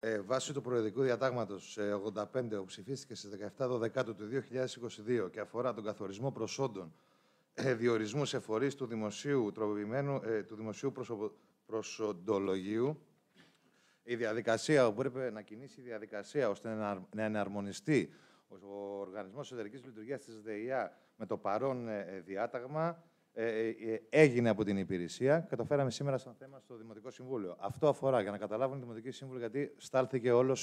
Ε, βάσει του προεδρικού διατάγματος 85 που ψηφίστηκε στι 17 Δεκάτου του 2022 και αφορά τον καθορισμό προσόντων ε, διορισμού σε φορείς του δημοσίου, ε, του δημοσίου προσοντολογίου, η διαδικασία που πρέπει να κινήσει η διαδικασία ώστε να, εναρμονιστεί ο Οργανισμός Εσωτερικής Λειτουργίας της ΔΕΙΑ με το παρόν ε, ε, διάταγμα ε, ε, ε, έγινε από την υπηρεσία, καταφέραμε σήμερα σαν θέμα στο Δημοτικό Συμβούλιο. Αυτό αφορά, για να καταλάβουν οι Δημοτικοί Σύμβουλοι, γιατί στάλθηκε όλος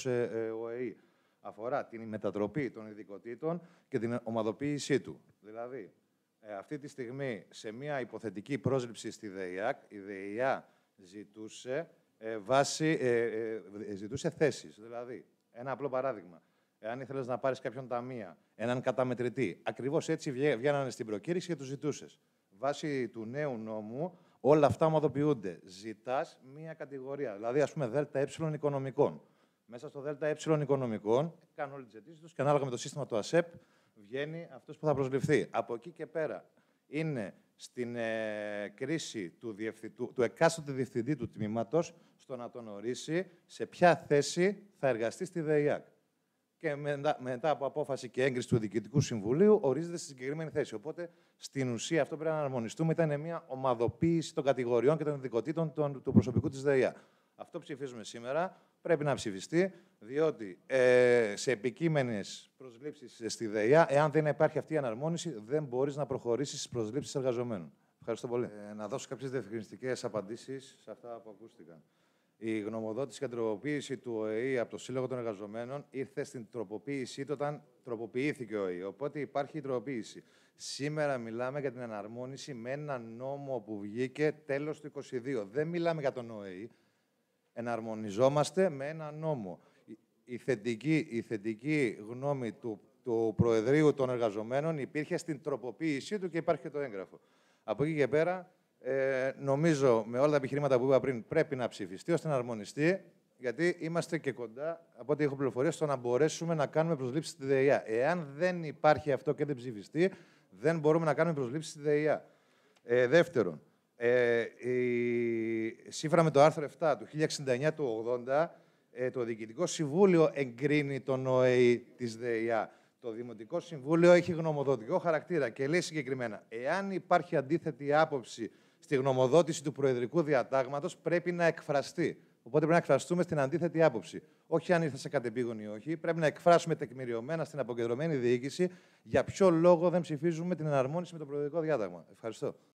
ο ΕΕ. Αφορά την μετατροπή των ειδικοτήτων και την ομαδοποίησή του. Δηλαδή, αυτή τη στιγμή, σε μια υποθετική πρόσληψη στη ΔΕΙΑΚ, η ΔΕΙΑ ζητούσε, βάση, ζητούσε θέσεις. Δηλαδή, ένα απλό παράδειγμα. Εάν ήθελες να πάρεις κάποιον ταμεία, έναν καταμετρητή, ακριβώς έτσι βγαίνανε στην προκήρυξη και τους ζητούσες βάσει του νέου νόμου όλα αυτά ομαδοποιούνται. Ζητάς μία κατηγορία, δηλαδή ας πούμε ΔΕΕ οικονομικών. Μέσα στο ΔΕΕ οικονομικών κάνουν όλη τις αιτήσεις τους και ανάλογα με το σύστημα του ΑΣΕΠ βγαίνει αυτός που θα προσληφθεί. Από εκεί και πέρα είναι στην ε, κρίση του, διευθυντού, του εκάστοτε διευθυντή του τμήματος στο να τον ορίσει σε ποια θέση θα εργαστεί στη ΔΕΙΑΚ και μετά, μετά από απόφαση και έγκριση του Διοικητικού Συμβουλίου ορίζεται στη συγκεκριμένη θέση. Οπότε στην ουσία αυτό πρέπει να αναρμονιστούμε. Ήταν μια ομαδοποίηση των κατηγοριών και των ειδικοτήτων του προσωπικού της ΔΕΙΑ. Αυτό ψηφίζουμε σήμερα. Πρέπει να ψηφιστεί, διότι ε, σε επικείμενες προσλήψεις στη ΔΕΙΑ, εάν δεν υπάρχει αυτή η αναρμόνιση, δεν μπορείς να προχωρήσεις στις προσλήψεις εργαζομένων. Ευχαριστώ πολύ. Ε, να δώσω κάποιες διευκρινιστικές απαντήσεις σε αυτά που ακούστηκαν. Η γνωμοδότηση και τροποποίηση του ΟΕΗ από το Σύλλογο των Εργαζομένων ήρθε στην τροποποίησή του όταν τροποποιήθηκε ο ΟΕΗ. Οπότε υπάρχει η τροποποίηση. Σήμερα μιλάμε για την εναρμόνιση με ένα νόμο που βγήκε τέλος του 2022. Δεν μιλάμε για τον ΟΕΗ. Εναρμονιζόμαστε με ένα νόμο. Η θετική, η θετική γνώμη του, του Προεδρείου των Εργαζομένων υπήρχε στην τροποποίησή του και υπάρχει και το έγγραφο. Από εκεί και πέρα, ε, νομίζω με όλα τα επιχειρήματα που είπα πριν πρέπει να ψηφιστεί ώστε να αρμονιστεί, γιατί είμαστε και κοντά, από ό,τι έχω πληροφορία, στο να μπορέσουμε να κάνουμε προσλήψεις στη ΔΕΙΑ. Εάν δεν υπάρχει αυτό και δεν ψηφιστεί, δεν μπορούμε να κάνουμε προσλήψεις στη ΔΕΙΑ. Ε, δεύτερον, ε, η, σύμφωνα με το άρθρο 7 του 1069 του 80, ε, το Διοικητικό Συμβούλιο εγκρίνει τον ΟΕΗ της ΔΕΙΑ. Το Δημοτικό Συμβούλιο έχει γνωμοδοτικό χαρακτήρα και λέει συγκεκριμένα, εάν υπάρχει αντίθετη άποψη στη γνωμοδότηση του Προεδρικού Διατάγματος πρέπει να εκφραστεί. Οπότε πρέπει να εκφραστούμε στην αντίθετη άποψη. Όχι αν ήρθε σε κατεπήγον ή όχι. Πρέπει να εκφράσουμε τεκμηριωμένα στην αποκεντρωμένη διοίκηση για ποιο λόγο δεν ψηφίζουμε την εναρμόνιση με το Προεδρικό Διάταγμα. Ευχαριστώ.